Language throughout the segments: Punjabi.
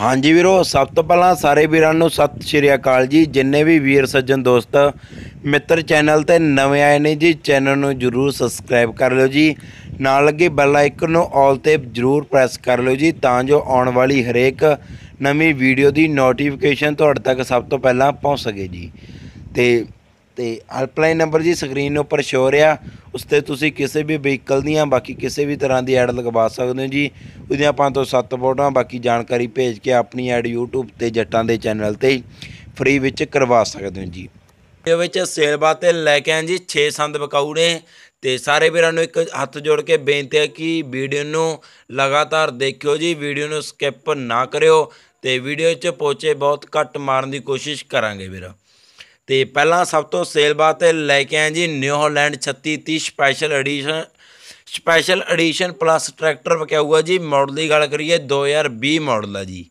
ਹਾਂਜੀ ਵੀਰੋ ਸਭ ਤੋਂ ਪਹਿਲਾਂ ਸਾਰੇ ਵੀਰਾਂ ਨੂੰ ਸਤਿ ਸ਼੍ਰੀ ਅਕਾਲ ਜੀ ਜਿੰਨੇ ਵੀ ਵੀਰ ਸੱਜਣ ਦੋਸਤ ਮਿੱਤਰ ਚੈਨਲ ਤੇ ਨਵੇਂ ਆਏ ਨੇ ਜੀ ਚੈਨਲ ਨੂੰ ਜਰੂਰ ਸਬਸਕ੍ਰਾਈਬ ਕਰ ਲਿਓ ਜੀ ਨਾਲ ਲੱਗੇ ਬੈਲ ਆਈਕਨ ਨੂੰ ਆਲ ਤੇ ਜਰੂਰ ਪ੍ਰੈਸ ਕਰ ਲਿਓ ਜੀ ਤਾਂ ਜੋ ਆਉਣ ਵਾਲੀ ਹਰੇਕ ਨਵੀਂ ਵੀਡੀਓ ਦੀ ਨੋਟੀਫਿਕੇਸ਼ਨ ਤੁਹਾਡੇ ਤੱਕ ਸਭ ਤੋਂ ਪਹਿਲਾਂ ਪਹੁੰਚ ਸਕੇ ਜੀ ਤੇ ਤੇ ਹੈਲਪਲਾਈਨ ਨੰਬਰ ਜੀ ਸਕਰੀਨ ਉੱਪਰ ਸ਼ੋ ਰਿਹਾ ਉਸ ਤੇ ਤੁਸੀਂ ਕਿਸੇ ਵੀ ਵਹੀਕਲ ਦੀਆਂ ਬਾਕੀ ਕਿਸੇ ਵੀ ਤਰ੍ਹਾਂ ਦੀ ਐਡ ਲਗਵਾ ਸਕਦੇ ਹੋ ਜੀ ਉਹਦੀਆਂ ਪੰਜ ਤੋਂ ਸੱਤ ਫੋਟੋਆਂ ਬਾਕੀ ਜਾਣਕਾਰੀ ਭੇਜ ਕੇ ਆਪਣੀ ਐਡ YouTube ਤੇ ਜੱਟਾਂ ਦੇ ਚੈਨਲ ਤੇ ਫ੍ਰੀ ਵਿੱਚ ਕਰਵਾ ਸਕਦੇ ਹੋ ਜੀ ਦੇ ਵਿੱਚ ਸੇਲ ਬਾਤੇ ਲੈ ਕੇ ਆਂ ਜੀ 6 ਸੰਦ ਬਕਾਊ ਨੇ ਤੇ ਸਾਰੇ ਵੀਰਾਂ ਨੂੰ ਇੱਕ ਹੱਥ ਜੋੜ ਕੇ ਬੇਨਤੀ ਹੈ ਕਿ ਵੀਡੀਓ ਨੂੰ ਲਗਾਤਾਰ ਦੇਖਿਓ ਜੀ ਵੀਡੀਓ ਨੂੰ ਸਕਿਪ ਨਾ ਕਰਿਓ ਤੇ ਵੀਡੀਓ 'ਚ ਪੋਚੇ ਬਹੁਤ ਘੱਟ ਮਾਰਨ ਦੀ ਕੋਸ਼ਿਸ਼ ਕਰਾਂਗੇ ਵੀਰਾਂ ਤੇ ਪਹਿਲਾਂ ਸਭ ਤੋਂ ਸੇਲ ਬਾਤ ਲੈ ਕੇ ਆਏ ਜੀ New Holland 3630 special edition special edition plus tractor ਵਕਿਆ ਜੀ ਮਾਡਲ ਦੀ ਗੱਲ ਕਰੀਏ 2020 ਮਾਡਲ ਆ ਜੀ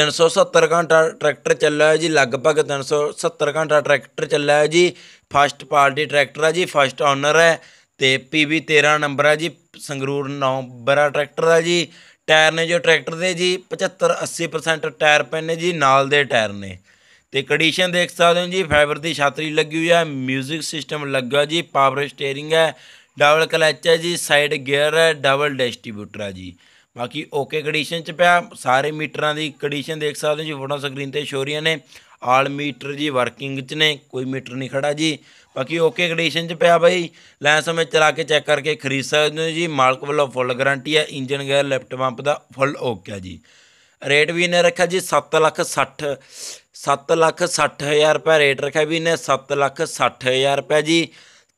370 ਘੰਟਾ ਟਰੈਕਟਰ ਚੱਲਿਆ ਹੈ ਜੀ ਲਗਭਗ 370 ਘੰਟਾ ਟਰੈਕਟਰ ਚੱਲਿਆ ਹੈ ਜੀ ਫਸਟ ਪਾਰਟੀ ਟਰੈਕਟਰ ਹੈ ਜੀ ਫਸਟ ਓਨਰ ਹੈ ਤੇ ਪੀਬੀ 13 ਨੰਬਰ ਹੈ ਜੀ ਸੰਗਰੂਰ 9 ਬਰਾ ਟਰੈਕਟਰ ਹੈ ਜੀ ਟਾਇਰ ਨੇ ਜੋ ਟਰੈਕਟਰ ਦੇ ਜੀ 75 80% ਟਾਇਰ ਪੈਨੇ ਜੀ ਨਾਲ ਦੇ ਟਾਇਰ ਨੇ ਤੇ ਕੰਡੀਸ਼ਨ ਦੇਖ ਸਕਦੇ ਹੋ ਜੀ ਫਾਈਬਰ ਦੀ ਛਾਤਰੀ ਲੱਗੀ ਹੋਈ ਹੈ 뮤직 ਸਿਸਟਮ ਲੱਗਾ ਜੀ ਪਾਵਰ ਸਟੀering ਹੈ ਡਬਲ ਕਲੱਚ ਹੈ ਜੀ ਸਾਈਡ ਗੇਅਰ ਹੈ ਡਬਲ ਡਿਸਟ੍ਰੀਬਿਊਟਰ ਹੈ ਜੀ ਬਾਕੀ ਓਕੇ ਕੰਡੀਸ਼ਨ ਚ ਪਿਆ ਸਾਰੇ ਮੀਟਰਾਂ ਦੀ ਕੰਡੀਸ਼ਨ ਦੇਖ ਸਕਦੇ ਹੋ ਜੀ ਫੋਟੋ ਸਕਰੀਨ ਤੇ ਸ਼ੋ ਰਹੀਆਂ ਨੇ ਆਲ ਮੀਟਰ ਜੀ ਵਰਕਿੰਗ ਚ ਨੇ ਕੋਈ ਮੀਟਰ ਨਹੀਂ ਖੜਾ ਜੀ ਬਾਕੀ ਓਕੇ ਕੰਡੀਸ਼ਨ ਚ ਪਿਆ ਬਾਈ ਲੈ ਸਮੇਂ ਚਲਾ ਕੇ ਚੈੱਕ ਕਰਕੇ ਖਰੀਦ ਸਕਦੇ ਹੋ ਜੀ ਮਾਲਕ ਵੱਲੋਂ ਫੁੱਲ ਗਾਰੰਟੀ ਹੈ ਇੰਜਨ ਗੇਅਰ ਲੈਫਟ ਪੰਪ ਦਾ ਫੁੱਲ ਓਕੇ ਹੈ ਜੀ ਰੇਟ ਵੀ ਨੇ ਰੱਖਿਆ ਜੀ 7 ਲੱਖ 60 7 ਲੱਖ 60 ਹਜ਼ਾਰ ਰੁਪਏ ਰੇਟ ਰੱਖਿਆ ਵੀ ਇਹਨੇ 7 ਲੱਖ 60 ਹਜ਼ਾਰ ਰੁਪਏ ਜੀ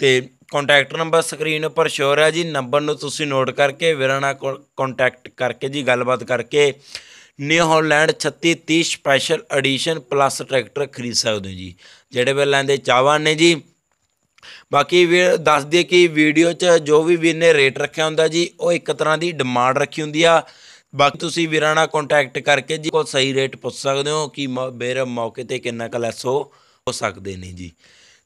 ਤੇ ਕੰਟੈਕਟ ਨੰਬਰ ਸਕਰੀਨ ਉੱਪਰ ਸ਼ੋਰ ਹੈ ਜੀ ਨੰਬਰ ਨੂੰ ਤੁਸੀਂ ਨੋਟ ਕਰਕੇ ਨਾਲ ਕੰਟੈਕਟ ਕਰਕੇ ਜੀ ਗੱਲਬਾਤ ਕਰਕੇ New Holland 3630 special edition plus tractor ਖਰੀਦ ਸਕਦੇ ਹੋ ਜੀ ਜਿਹੜੇ ਵੀ ਲੈਂਦੇ ਚਾਹਵਾਨ ਨੇ ਜੀ ਬਾਕੀ ਵੀ ਦੱਸ ਦਈਏ ਕਿ ਵੀਡੀਓ 'ਚ ਜੋ ਵੀ ਵੀਰ ਨੇ ਰੇਟ ਰੱਖਿਆ ਹੁੰਦਾ ਜੀ ਉਹ ਇੱਕ ਤਰ੍ਹਾਂ ਦੀ ਡਿਮਾਂਡ ਰੱਖੀ ਹੁੰਦੀ ਆ ਬਾਕੀ ਤੁਸੀਂ ਵੀਰਾਂ ਨਾਲ ਕੰਟੈਕਟ ਕਰਕੇ ਜੀ ਕੋਈ ਸਹੀ ਰੇਟ ਪੁੱਛ ਸਕਦੇ ਹੋ ਕਿ ਮੇਰਾ ਮੌਕੇ ਤੇ ਕਿੰਨਾ ਕੁ ਲੈਸ ਹੋ ਸਕਦੇ ਨੇ ਜੀ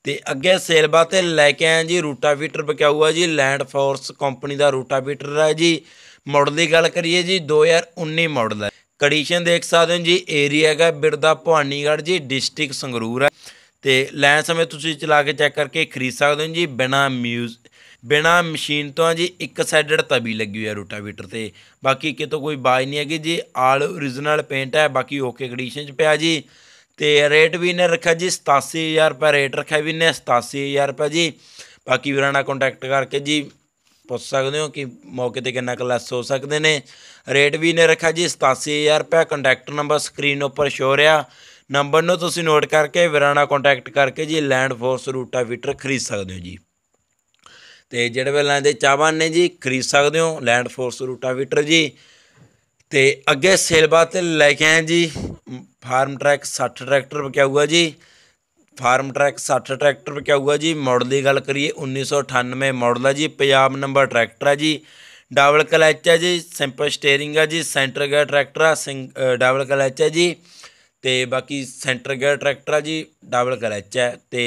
ਤੇ ਅੱਗੇ ਸੇਲਬਾ ਤੇ ਲੈ ਕੇ ਆਏ ਜੀ ਰੂਟਾਵੀਟਰ ਬਕਾਊਆ ਜੀ ਲੈਂਡ ਫੋਰਸ ਕੰਪਨੀ ਦਾ ਰੂਟਾਵੀਟਰ ਹੈ ਜੀ ਮਾਡਲ ਦੀ ਗੱਲ ਕਰੀਏ ਜੀ 2019 ਮਾਡਲ ਹੈ ਕੰਡੀਸ਼ਨ ਦੇਖ ਸਕਦੇ ਹੋ ਜੀ ਏਰੀਆ ਹੈਗਾ ਬਿਰਦਾ ਭਵਾਨੀਗੜ੍ਹ ਜੀ ਡਿਸਟ੍ਰਿਕਟ ਸੰਗਰੂਰ ਹੈ ਤੇ ਲੈ ਸਮੇਂ ਤੁਸੀਂ ਚਲਾ ਕੇ ਚੈੱਕ ਕਰਕੇ ਖਰੀਦ ਸਕਦੇ ਹੋ ਜੀ ਬਿਨਾ ਮਿਊਜ਼ ਬਿਨਾ ਮਸ਼ੀਨ ਤੋਂ ਜੀ ਇੱਕ ਸਾਈਡਡ ਤਵੀ ਲੱਗੀ ਹੋਈ ਹੈ ਰੋਟਾਵੀਟਰ ਤੇ ਬਾਕੀ ਕਿਤੋਂ ਕੋਈ ਬਾਜ ਨਹੀਂ ਹੈਗੀ ਜੀ ਆਲ origignal ਪੇਂਟ ਹੈ ਬਾਕੀ ਓਕੇ ਕੰਡੀਸ਼ਨ ਚ ਪਿਆ ਜੀ ਤੇ ਰੇਟ ਵੀ ਨੇ ਰੱਖਿਆ ਜੀ 87000 ਰੁਪਏ ਰੇਟ ਰੱਖਿਆ ਵੀ ਨੇ 87000 ਰੁਪਏ ਜੀ ਬਾਕੀ ਵੀਰਾਂ ਨਾਲ ਕੰਟੈਕਟ ਕਰਕੇ ਜੀ ਪੁੱਛ ਸਕਦੇ ਹੋ ਕਿ ਮੌਕੇ ਤੇ ਕਿੰਨਾ ਕਲਾਸ ਹੋ ਸਕਦੇ ਨੇ ਰੇਟ ਵੀ ਨੇ ਰੱਖਿਆ ਜੀ 87000 ਰੁਪਏ ਕੰਟੈਕਟ ਨੰਬਰ ਸਕਰੀਨ ਉੱਪਰ ਸ਼ੋ ਰਿਹਾ ਨੰਬਰ ਨੂੰ ਤੁਸੀਂ ਨੋਟ ਕਰਕੇ ਵਿਰਾਣਾ ਕੰਟੈਕਟ ਕਰਕੇ ਜੀ ਲੈਂਡ ਫੋਰਸ ਰੂਟਾ ਵੀਟਰ ਖਰੀਦ ਸਕਦੇ ਹੋ ਜੀ ਤੇ ਜਿਹੜੇ ਵੇਲੇ ਦੇ ਚਾਹਵਾਨ ਨੇ ਜੀ ਖਰੀਦ ਸਕਦੇ ਹੋ ਲੈਂਡ ਫੋਰਸ ਰੂਟਾਵੀਟਰ ਜੀ ਤੇ ਅੱਗੇ ਸੇਲਬਾ ਤੇ ਲੈ ਕੇ ਆਏ ਜੀ ਫਾਰਮ ਟਰੈਕ 60 ਟਰੈਕਟਰ ਵਿਕਿਆ ਜੀ ਫਾਰਮ ਟਰੈਕ 60 ਟਰੈਕਟਰ ਵਿਕਿਆ ਜੀ ਮਾਡਲ ਦੀ ਗੱਲ ਕਰੀਏ 1998 ਮਾਡਲ ਹੈ ਜੀ ਪੰਜਾਬ ਨੰਬਰ ਟਰੈਕਟਰ ਹੈ ਜੀ ਡਬਲ ਕਲੈਚ ਹੈ ਜੀ ਸਿੰਪਲ ਸਟੀering ਹੈ ਜੀ ਸੈਂਟਰ ਗੇਅਰ ਟਰੈਕਟਰ ਆ ਡਬਲ ਕਲੈਚ ਹੈ ਜੀ ਤੇ ਬਾਕੀ ਸੈਂਟਰ ਗੇਅਰ ਟਰੈਕਟਰ ਹੈ ਜੀ ਡਬਲ ਕਲੈਚ ਹੈ ਤੇ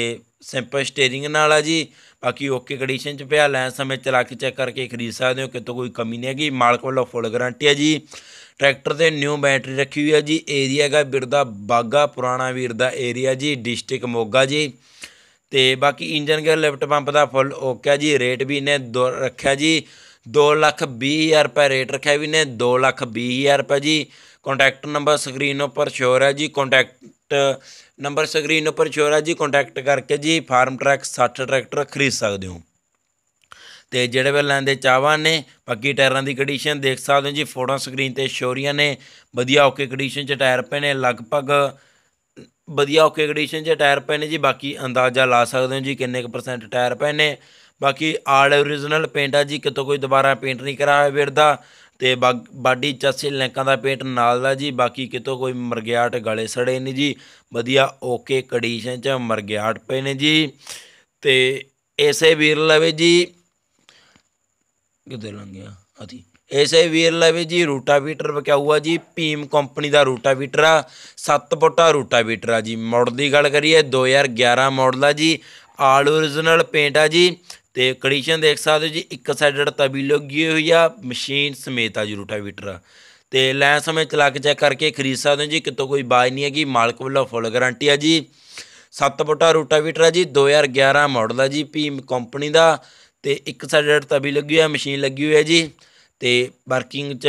ਸਿੰਪਲ ਸਟੀering ਨਾਲ ਹੈ ਜੀ ਬਾਕੀ ਓਕੇ ਕੰਡੀਸ਼ਨ ਚ ਪਿਆ ਲੈ ਸਮੇਂ ਚਲਾ ਕੇ ਚੈੱਕ ਕਰਕੇ ਖਰੀਦ ਸਕਦੇ ਹੋ ਕਿਤੋਂ ਕੋਈ ਕਮੀ ਨਹੀਂ ਹੈਗੀ ਮਾਲਕ ਵੱਲੋਂ ਫੁੱਲ ਗਾਰੰਟੀ ਹੈ ਜੀ ਟਰੈਕਟਰ ਤੇ ਨਿਊ ਬੈਟਰੀ ਰੱਖੀ ਹੋਈ ਹੈ ਜੀ ਏਰੀਆ ਹੈਗਾ ਬਿਰਦਾ ਬਾਗਾ ਪੁਰਾਣਾ ਵੀਰ ਦਾ ਏਰੀਆ ਜੀ ਡਿਸਟ੍ਰਿਕਟ ਮੋਗਾ ਜੀ ਤੇ ਬਾਕੀ ਇੰਜਨ ਗੇਅਰ ਲਿਫਟ ਪੰਪ ਦਾ ਫੁੱਲ ਓਕੇ ਹੈ ਜੀ ਰੇਟ ਵੀ ਨੇ ਰੱਖਿਆ ਜੀ 2 ਲੱਖ 20000 ਰੁਪਏ ਰੇਟ ਰੱਖਿਆ ਵੀ ਨੇ 2 ਲੱਖ 20000 ਰੁਪਏ ਜੀ ਕੰਟੈਕਟ ਨੰਬਰ ਸਕਰੀਨ ਉੱਪਰ ਸ਼ੋਰ ਹੈ ਜੀ ਕੰਟੈਕਟ ਕੰਟੈਕਟ ਨੰਬਰ ਸਕਰੀਨ ਉੱਪਰ ਛੋਰਾ ਜੀ ਕੰਟੈਕਟ ਕਰਕੇ ਜੀ ਫਾਰਮ ਟਰੈਕ 60 ਟਰੈਕਟਰ ਖਰੀਦ ਸਕਦੇ ਹੋ ਤੇ ਜਿਹੜੇ ਵੀ ਲੈਂਦੇ ਚਾਹਵਾਨ ਨੇ ਪੱਕੀ ਟਾਇਰਾਂ ਦੀ ਕੰਡੀਸ਼ਨ ਦੇਖ ਸਕਦੇ ਹੋ ਜੀ ਫੋਟੋ ਸਕਰੀਨ ਤੇ ਸ਼ੋਰੀਆਂ ਨੇ ਵਧੀਆ ਓਕੇ ਕੰਡੀਸ਼ਨ ਚ ਟਾਇਰ ਪਏ ਨੇ ਲਗਭਗ ਵਧੀਆ ਓਕੇ ਕੰਡੀਸ਼ਨ 'ਚ ਟਾਇਰ ਪਏ ਨੇ ਜੀ ਬਾਕੀ ਅੰਦਾਜ਼ਾ ਲਾ ਸਕਦੇ ਹੋ ਜੀ ਕਿੰਨੇ ਕੁ ਪਰਸੈਂਟ ਟਾਇਰ ਪਏ ਨੇ ਬਾਕੀ ਆਲ ਓਰੀਜਨਲ ਪੇਂਟ ਆ ਜੀ ਕਿਤੋਂ ਕੋਈ ਦੁਬਾਰਾ ਪੇਂਟ ਨਹੀਂ ਕਰਾਇਆ ਵੀਰ ਦਾ ਤੇ ਬਾਡੀ ਚਾਸੇ ਲੈਂਕਾਂ ਦਾ ਪੇਂਟ ਨਾਲ ਦਾ ਜੀ ਬਾਕੀ ਕਿਤੋਂ ਕੋਈ ਮਰਗਿਆਟ ਗਲੇ ਸੜੇ ਨਹੀਂ ਜੀ ਵਧੀਆ ਓਕੇ ਕੰਡੀਸ਼ਨ 'ਚ ਮਰਗਿਆਟ ਪਏ ਨੇ ਜੀ ਤੇ ਐਸੇ ਵੀਰ ਲਵੇ ਜੀ ਕਿਤੇ ਲੰਘ ਗਿਆ हाथी ਐਸੇ ਵੀਰ ਲਵੇ ਜੀ ਰੋਟਾਵੀਟਰ ਕਿਆ ਹੁਆ ਜੀ ਭੀਮ ਕੰਪਨੀ ਦਾ ਰੋਟਾਵੀਟਰ ਆ 7 ਫੁੱਟਾ ਰੋਟਾਵੀਟਰ ਆ ਜੀ ਮੋੜ ਦੀ ਗੱਲ ਕਰੀਏ 2011 ਮਾਡਲ ਆ ਜੀ ਆਲ origignal ਪੇਂਟ ਆ ਜੀ ਤੇ ਕੰਡੀਸ਼ਨ ਦੇਖ ਸਕਦੇ ਹੋ ਜੀ ਇੱਕ ਸਾਈਡਡ ਤਵੀ ਲੱਗੀ ਹੋਈ ਆ ਮਸ਼ੀਨ ਸਮੇਤ ਆ ਜੀ ਰੋਟਾਵੀਟਰ ਤੇ ਲੈ ਸਮੇਂ ਚਲਾ ਕੇ ਚੈੱਕ ਕਰਕੇ ਖਰੀਦ ਸਕਦੇ ਹੋ ਜੀ ਕਿਤੋਂ ਕੋਈ ਬਾਜ ਨਹੀਂ ਹੈਗੀ ਮਾਲਕ ਵੱਲੋਂ ਫੁੱਲ ਗਾਰੰਟੀ ਆ ਜੀ 7 ਫੁੱਟਾ ਰੋਟਾਵੀਟਰ ਆ ਜੀ 2011 ਮਾਡਲ ਆ ਜੀ ਭੀਮ ਕੰਪਨੀ ਦਾ ਤੇ ਇੱਕ ਸਾਈਡ ਤਵੀ ਲੱਗੀ ਹੋਈ ਹੈ ਮਸ਼ੀਨ ਲੱਗੀ ਹੋਈ ਹੈ ਜੀ ਤੇ ਵਰਕਿੰਗ 'ਚ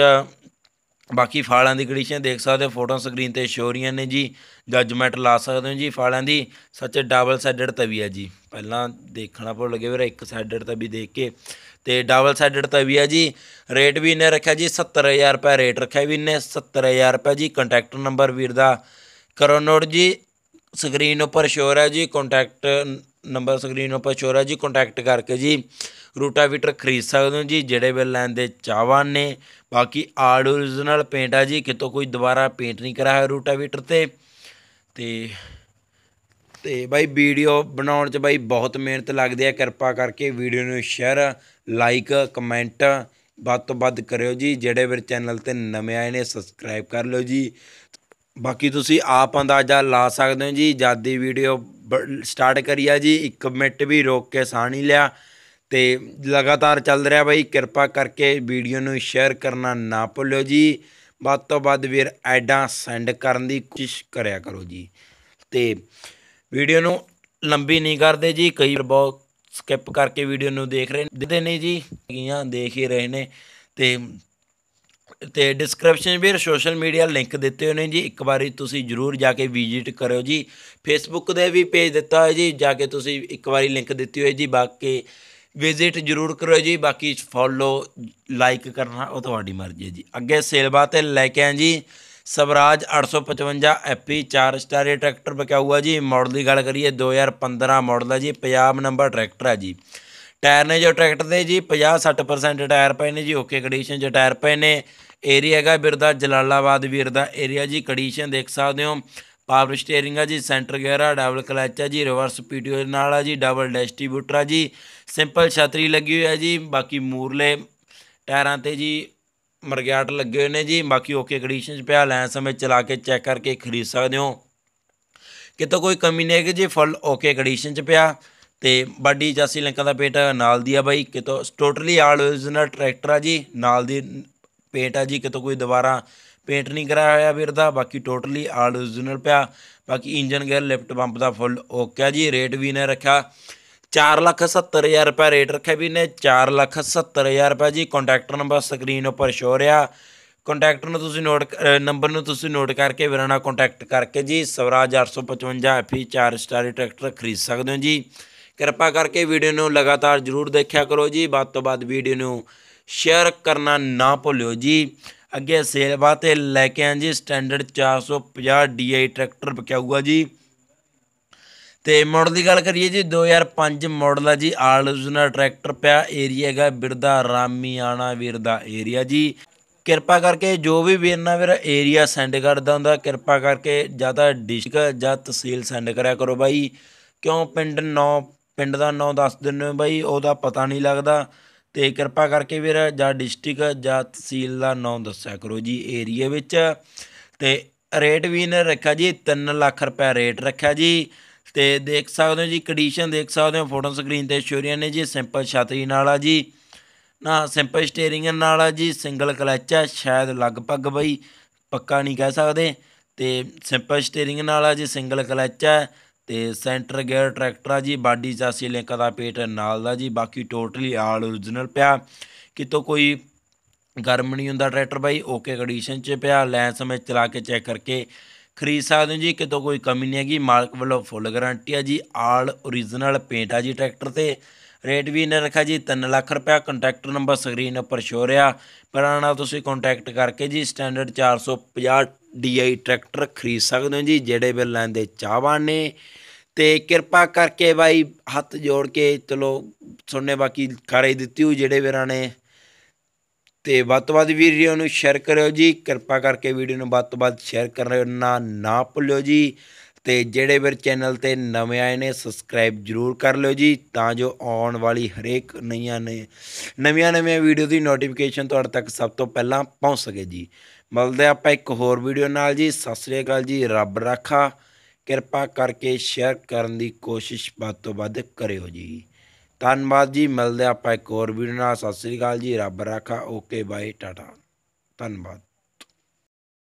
ਬਾਕੀ ਫਾਲਾਂ ਦੀ ਕੰਡੀਸ਼ਨ ਦੇਖ ਸਕਦੇ ਹੋ ਫੋਟੋ ਸਕਰੀਨ ਤੇ ਸ਼ੋ ਰਹੀਆਂ ਨੇ ਜੀ ਜਜਮੈਂਟ ਲਾ ਸਕਦੇ ਹੋ ਜੀ ਫਾਲਾਂ ਦੀ ਸੱਚ ਡਬਲ ਸਾਈਡਡ ਤਵੀ ਹੈ ਜੀ ਪਹਿਲਾਂ ਦੇਖਣਾ ਭੁੱਲ ਲਗੇ ਵੀਰਾ ਇੱਕ ਸਾਈਡਡ ਤਵੀ ਦੇਖ ਕੇ ਤੇ ਡਬਲ ਸਾਈਡਡ ਤਵੀ ਹੈ ਜੀ ਰੇਟ ਵੀ ਇਹਨੇ ਰੱਖਿਆ ਜੀ 70000 ਰੁਪਏ ਰੇਟ ਰੱਖਿਆ ਵੀ ਇਹਨੇ 70000 ਰੁਪਏ ਜੀ ਕੰਟੈਕਟ ਨੰਬਰ ਵੀਰ ਦਾ ਕਰੋ ਨੋਟ ਜੀ ਸਕਰੀਨ ਉੱਪਰ ਸ਼ੋਰ ਹੈ ਜੀ ਕੰਟੈਕਟ ਨੰਬਰ ਸਕਰੀਨ ਉੱਪਰ ਚੋਰਾ ਜੀ ਕੰਟੈਕਟ ਕਰਕੇ ਜੀ ਰੂਟਾਵੀਟਰ ਖਰੀਦ ਸਕਦੇ ਹੋ ਜੀ ਜਿਹੜੇ ਵੀ ਲੈਣ ਦੇ ਚਾਹਵਾਨ ਨੇ ਬਾਕੀ ਆਲ ਓਰੀਜਨਲ ਪੇਂਟ ਆ ਜੀ ਕਿਤੋਂ ਕੋਈ ਦੁਬਾਰਾ ਪੇਂਟ ਨਹੀਂ ਕਰਾਇਆ ਰੂਟਾਵੀਟਰ ਤੇ ਤੇ ਤੇ ਬਾਈ ਵੀਡੀਓ ਬਣਾਉਣ 'ਚ ਬਾਈ ਬਹੁਤ ਮਿਹਨਤ ਲੱਗਦੀ ਹੈ ਕਿਰਪਾ ਕਰਕੇ ਵੀਡੀਓ ਨੂੰ ਸ਼ੇਅਰ ਲਾਈਕ ਕਮੈਂਟ ਵੱਧ ਤੋਂ ਵੱਧ ਕਰਿਓ ਜੀ ਜਿਹੜੇ ਵੀ ਚੈਨਲ ਤੇ ਨਵੇਂ ਆਏ ਨੇ ਸਬਸਕ੍ਰਾਈਬ ਕਰ ਲਓ ਜੀ ਬਾਕੀ ਤੁਸੀਂ ਆਪ ਅੰਦਾਜ਼ਾ ਲਾ ਸਕਦੇ ਹੋ ਜੀ ਜਦ ਦੀ ਵੀਡੀਓ ਸਟਾਰਟ ਕਰੀ ਆ ਜੀ 1 ਮਿੰਟ ਵੀ ਰੋਕ ਕੇ ਸਾਹ ਨਹੀਂ ਲਿਆ ਤੇ ਲਗਾਤਾਰ ਚੱਲ ਰਿਹਾ ਬਾਈ ਕਿਰਪਾ ਕਰਕੇ ਵੀਡੀਓ ਨੂੰ ਸ਼ੇਅਰ ਕਰਨਾ ਨਾ ਭੁੱਲਿਓ ਜੀ ਵੱਧ ਤੋਂ ਵੱਧ ਵੀਰ ਐਡਾਂ ਸੈਂਡ ਕਰਨ ਦੀ ਕੋਸ਼ਿਸ਼ ਕਰਿਆ ਕਰੋ ਜੀ ਤੇ ਵੀਡੀਓ ਨੂੰ ਲੰਬੀ ਨਹੀਂ ਕਰਦੇ ਜੀ ਕਈ ਬਹੁਤ ਸਕਿਪ ਕਰਕੇ ਵੀਡੀਓ ਨੂੰ ਦੇਖ ਰਹੇ ਨੇ ਜੀ ਗੀਆਂ ਦੇਖ ਹੀ ਰਹੇ ਨੇ ਤੇ ਤੇ ਡਿਸਕ੍ਰਿਪਸ਼ਨ ਵਿੱਚ ਸੋਸ਼ਲ ਮੀਡੀਆ ਲਿੰਕ ਦਿੱਤੇ ਹੋਏ ਨੇ ਜੀ ਇੱਕ ਵਾਰੀ ਤੁਸੀਂ ਜਰੂਰ ਜਾ ਕੇ ਵਿਜ਼ਿਟ ਕਰਿਓ ਜੀ ਫੇਸਬੁੱਕ ਦੇ ਵੀ ਪੇਜ ਦਿੱਤਾ ਹੋਇਆ ਜੀ ਜਾ ਕੇ ਤੁਸੀਂ ਇੱਕ ਵਾਰੀ ਲਿੰਕ ਦਿੱਤੀ ਹੋਈ ਜੀ ਬਾਕੀ ਵਿਜ਼ਿਟ ਜਰੂਰ ਕਰੋ ਜੀ ਬਾਕੀ ਫੋਲੋ ਲਾਈਕ ਕਰਨਾ ਉਹ ਤੁਹਾਡੀ ਮਰਜ਼ੀ ਹੈ ਜੀ ਅੱਗੇ ਸੇਲਵਾ ਤੇ ਲੈ ਕੇ ਆਂ ਜੀ ਸਵਰਾਜ 855 ਐਪੀ 4 ਸਟਾਰ ਟਰੈਕਟਰ ਬਕਿਆ ਹੁਆ ਜੀ ਮਾਡਲ ਦੀ ਗੱਲ ਕਰੀਏ 2015 ਮਾਡਲ ਹੈ ਜੀ ਪੰਜਾਬ ਨੰਬਰ ਟਰੈਕਟਰ ਹੈ ਜੀ ਟਾਇਰ ਨੇ ਜੋ ਟਰੈਕਟਰ ਦੇ ਜੀ 50 60% ਟਾਇਰ ਪਏ ਨੇ ਜੀ ਓਕੇ ਕੰਡੀਸ਼ਨ 'ਚ ਟਾਇਰ ਪਏ ਨੇ ਏਰੀਆ ਹੈਗਾ ਵੀਰ ਦਾ ਜਲਾਲਾਬਾਦ ਵੀਰ ਦਾ ਏਰੀਆ ਜੀ ਕੰਡੀਸ਼ਨ ਦੇਖ ਸਕਦੇ ਹੋ ਪਾਵਰ ਸਟੀਅਰਿੰਗ ਆ ਜੀ ਸੈਂਟਰ ਗੇਅਰ ਆ ਡਬਲ ਕਲਚ ਆ ਜੀ ਰਿਵਰਸ ਪੀਟੀਓ ਨਾਲ ਆ ਜੀ ਡਬਲ ਡਿਸਟ੍ਰੀਬਿਊਟਰ ਆ ਜੀ ਸਿੰਪਲ ਛਤਰੀ ਲੱਗੀ ਹੋਈ ਆ ਜੀ ਬਾਕੀ ਮੂਰਲੇ ਟਾਇਰਾਂ ਤੇ ਜੀ ਮਰਗਿਆਟ ਲੱਗੇ ਹੋਏ ਨੇ ਜੀ ਬਾਕੀ ਓਕੇ ਕੰਡੀਸ਼ਨ 'ਚ ਪਿਆ ਲੈਣ ਸਮੇਂ ਚਲਾ ਕੇ ਚੈੱਕ ਕਰਕੇ ਖਰੀਦ ਸਕਦੇ ਹੋ ਕਿਤੇ ਕੋਈ ਕਮੀ ਨਹੀਂ ਹੈ ਕਿ ਜੀ ਫੁੱਲ ਓਕੇ ਕੰਡੀਸ਼ਨ 'ਚ ਪਿਆ ਤੇ ਬਾਡੀ ਜਾਸੀ ਲੰਕਾਂ ਦਾ ਪੇਟ ਨਾਲ ਦੀ ਆ ਬਾਈ ਕਿਤੋਂ ਟੋਟਲੀ ਆਲ ਓਰੀਜਨਲ ਟਰੈਕਟਰ ਆ ਜੀ ਨਾਲ ਦੀ ਪੇਂਟ ਆ ਜੀ ਕਿਤੋਂ ਕੋਈ ਦੁਬਾਰਾ ਪੇਂਟ ਨਹੀਂ ਕਰਾਇਆ ਹੋਇਆ ਵੀਰ ਦਾ ਬਾਕੀ ਟੋਟਲੀ ਆਲ ਓਰੀਜਨਲ ਪਿਆ ਬਾਕੀ ਇੰਜਨ ਗੇਅਰ ਲਿਫਟ ਪੰਪ ਦਾ ਫੁੱਲ ਓਕੇ ਆ ਜੀ ਰੇਟ ਵੀ ਨੇ ਰੱਖਿਆ 470000 ਰੁਪਏ ਰੇਟ ਰੱਖਿਆ ਵੀ ਨੇ 470000 ਰੁਪਏ ਜੀ ਕੰਟੈਕਟਰ ਨੰਬਰ ਸਕਰੀਨ ਉੱਪਰ ਸ਼ੋ ਰਿਹਾ ਕੰਟੈਕਟਰ ਨੂੰ ਤੁਸੀਂ ਨੋਟ ਨੰਬਰ ਨੂੰ ਤੁਸੀਂ ਨੋਟ ਕਰਕੇ ਵੀਰਾਂ ਨਾਲ ਕੰਟੈਕਟ ਕਰਕੇ ਜੀ ਸਵਰਾਜ 855 ਐਫੀ 4 ਸਟਾਰੀ ਟਰੈਕਟਰ ਖਰੀਦ ਸਕਦੇ ਹੋ ਜੀ ਕਿਰਪਾ ਕਰਕੇ ਵੀਡੀਓ ਨੂੰ ਲਗਾਤਾਰ ਜਰੂਰ ਦੇਖਿਆ ਕਰੋ ਜੀ ਬਾਅਦ ਤੋਂ ਬਾਅਦ ਵੀਡੀਓ ਨੂੰ ਸ਼ੇਅਰ ਕਰਨਾ ਨਾ ਭੁੱਲਿਓ ਜੀ ਅੱਗੇ ਸੇਲ ਬਾਤੇ ਲੈ ਕੇ ਆਂ ਜੀ ਸਟੈਂਡਰਡ 450 DI ਟਰੈਕਟਰ ਬਕਿਆਊਗਾ ਜੀ ਤੇ ਮਾਡਲ ਦੀ ਗੱਲ ਕਰੀਏ ਜੀ 2005 ਮਾਡਲ ਆ ਜੀ ਆਲ ਓਰੀਜਨਲ ਟਰੈਕਟਰ ਪਿਆ ਏਰੀਆ ਹੈਗਾ ਬਿਰਦਾ ਰਾਮੀਆਣਾ ਵੀਰ ਦਾ ਏਰੀਆ ਜੀ ਕਿਰਪਾ ਕਰਕੇ ਜੋ ਵੀ ਵੀਰ ਨਾ ਵੀਰ ਏਰੀਆ ਸੈਂਡ ਕਰਦਾ ਹੁੰਦਾ ਕਿਰਪਾ ਕਰਕੇ ਜਿਆਦਾ ਡਿਸਕ ਜਾਂ ਤਹਿਸੀਲ ਸੈਂਡ ਕਰਿਆ ਕਰੋ ਬਾਈ ਕਿਉਂ ਪਿੰਡ ਨੌ ਪਿੰਡ ਦਾ ਨੌ ਦੱਸ ਦਿੰਨੇ ਬਾਈ ਉਹਦਾ ਪਤਾ ਨਹੀਂ ਲੱਗਦਾ ਤੇ ਕਿਰਪਾ ਕਰਕੇ ਵੀਰ ਜਾਂ ਡਿਸਟ੍ਰਿਕਟ ਜਾਂ ਤਹਿਸੀਲ ਦਾ ਨਾਮ ਦੱਸਿਆ ਕਰੋ ਜੀ ਏਰੀਆ ਵਿੱਚ ਤੇ ਰੇਟ ਵੀ ਨੇ ਰੱਖਿਆ ਜੀ 3 ਲੱਖ ਰੁਪਏ ਰੇਟ ਰੱਖਿਆ ਜੀ ਤੇ ਦੇਖ ਸਕਦੇ ਹੋ ਜੀ ਕੰਡੀਸ਼ਨ ਦੇਖ ਸਕਦੇ ਹੋ ਫੋਟੋ ਸਕਰੀਨ ਤੇ ਸ਼ੋਰੀਆਂ ਨੇ ਜੀ ਸਿੰਪਲ ਛਤਰੀ ਨਾਲ ਆ ਜੀ ਨਾ ਸਿੰਪਲ ਸਟੀering ਨਾਲ ਆ ਜੀ ਸਿੰਗਲ ਕਲੱਚ ਆ ਸ਼ਾਇਦ ਲਗਭਗ ਬਈ ਪੱਕਾ ਨਹੀਂ ਕਹਿ ਸਕਦੇ ਤੇ ਸਿੰਪਲ ਸਟੀering ਨਾਲ ਆ ਜੀ ਸਿੰਗਲ ਕਲੱਚ ਆ ਤੇ ਸੈਂਟਰ ਗੇਅਰ ਟਰੈਕਟਰ ਆ ਜੀ ਬਾਡੀ ਚਾਸੀ ਲਿੰਕ ਦਾ ਪੇਟ ਨਾਲ ਦਾ ਜੀ ਬਾਕੀ ਟੋਟਲੀ ਆਲ origignal ਪਿਆ ਕਿਤੋਂ ਕੋਈ ਗਰਮ ਨਹੀਂ ਹੁੰਦਾ ਟਰੈਕਟਰ ਬਾਈ ਓਕੇ ਕੰਡੀਸ਼ਨ 'ਚ ਪਿਆ ਲੈ ਸਮੇਂ ਚਲਾ ਕੇ ਚੈੱਕ ਕਰਕੇ ਖਰੀਦ ਸਕਦੇ ਹੋ ਜੀ ਕਿਤੋਂ ਕੋਈ ਕਮੀ ਨਹੀਂ ਹੈਗੀ ਮਾਲਕ ਵੱਲੋਂ ਫੁੱਲ ਗਾਰੰਟੀ ਆ ਜੀ ਆਲ origignal ਪੇਂਟ ਆ ਜੀ ਟਰੈਕਟਰ ਤੇ ਰੇਟ ਵੀ ਇਹਨਾਂ ਰੱਖਿਆ ਜੀ 3 ਲੱਖ ਰੁਪਏ ਕੰਟੈਕਟ ਨੰਬਰ ਸਕਰੀਨ ਉੱਪਰ ਸ਼ੋ ਰਿਹਾ ਪਰ ਆਣਾ ਤੁਸੀਂ ਕੰਟੈਕਟ ਕਰਕੇ ਜੀ ਸਟੈਂਡਰਡ 450 ਡੀਆਈ ਟਰੈਕਟਰ ਖਰੀਦ ਸਕਦੇ ਹੋ ਜੀ ਜਿਹੜੇ ਵੀ ਲੈਂਦੇ ਚਾਹਵਾਨ ਨੇ ਤੇ ਕਿਰਪਾ ਕਰਕੇ ਬਾਈ ਹੱਥ ਜੋੜ ਕੇ ਚਲੋ ਸੁਣਨੇ ਬਾਕੀ ਕਰਾਈ ਦਿੱਤੀ ਹੋ ਜਿਹੜੇ ਵੀਰਾਂ ਨੇ ਤੇ ਵੱਧ ਤੋਂ ਵੱਧ ਨੂੰ ਸ਼ੇਅਰ ਕਰਿਓ ਜੀ ਕਿਰਪਾ ਕਰਕੇ ਵੀਡੀਓ ਨੂੰ ਵੱਧ ਤੋਂ ਵੱਧ ਸ਼ੇਅਰ ਕਰਨਾ ਨਾ ਭੁੱਲਿਓ ਜੀ ਤੇ ਜਿਹੜੇ ਵੀਰ ਚੈਨਲ ਤੇ ਨਵੇਂ ਆਏ ਨੇ ਸਬਸਕ੍ਰਾਈਬ ਜਰੂਰ ਕਰ ਲਿਓ ਜੀ ਤਾਂ ਜੋ ਆਉਣ ਵਾਲੀ ਹਰੇਕ ਨਈਆਂ ਨੇ ਨਵੀਆਂ ਨਵੀਆਂ ਵੀਡੀਓ ਦੀ ਨੋਟੀਫਿਕੇਸ਼ਨ ਤੁਹਾਡੇ ਤੱਕ ਸਭ ਤੋਂ ਪਹਿਲਾਂ ਪਹੁੰਚ ਸਕੇ ਜੀ ਮਿਲਦੇ ਆਪਾਂ ਇੱਕ ਹੋਰ ਵੀਡੀਓ ਨਾਲ ਜੀ ਸਤਿ ਸ੍ਰੀ ਅਕਾਲ ਜੀ ਰੱਬ ਰਾਖਾ ਕਿਰਪਾ ਕਰਕੇ ਸ਼ੇਅਰ ਕਰਨ ਦੀ ਕੋਸ਼ਿਸ਼ ਵੱਧ ਤੋਂ ਵੱਧ ਕਰਿਓ ਜੀ ਧੰਨਵਾਦ ਜੀ ਮਿਲਦੇ ਆਪਾਂ ਇੱਕ ਹੋਰ ਵੀਡੀਓ ਨਾਲ ਸਤਿ ਸ੍ਰੀ ਅਕਾਲ ਜੀ ਰੱਬ ਰਾਖਾ ਓਕੇ ਬਾਏ ਟਾਟਾ ਧੰਨਵਾਦ